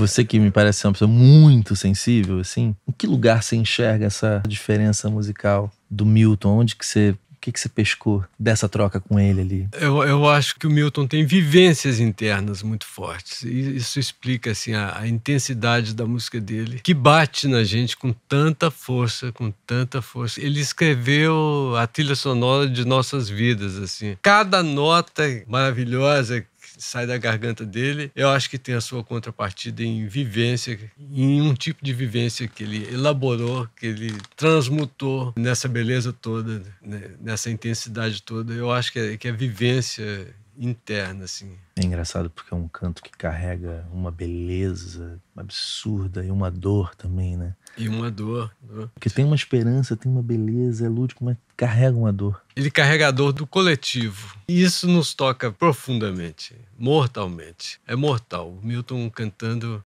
Você que me parece ser uma pessoa muito sensível, assim, em que lugar você enxerga essa diferença musical do Milton? Onde que você o que, que você pescou dessa troca com ele ali? Eu, eu acho que o Milton tem vivências internas muito fortes. E isso explica assim, a, a, intensidade da música dele, que bate na gente com tanta força, com tanta força. Ele escreveu a trilha sonora de nossas vidas. assim. Cada nota maravilhosa sai da garganta dele, eu acho que tem a sua contrapartida em vivência, em um tipo de vivência que ele elaborou, que ele transmutou nessa beleza toda, né? nessa intensidade toda. Eu acho que é, que é vivência interna, assim. É engraçado porque é um canto que carrega uma beleza absurda e uma dor também, né? E uma dor. Porque tem uma esperança, tem uma beleza, é lúdico, mas carrega uma dor. Ele carrega a dor do coletivo. E isso nos toca profundamente, mortalmente. É mortal. O Milton cantando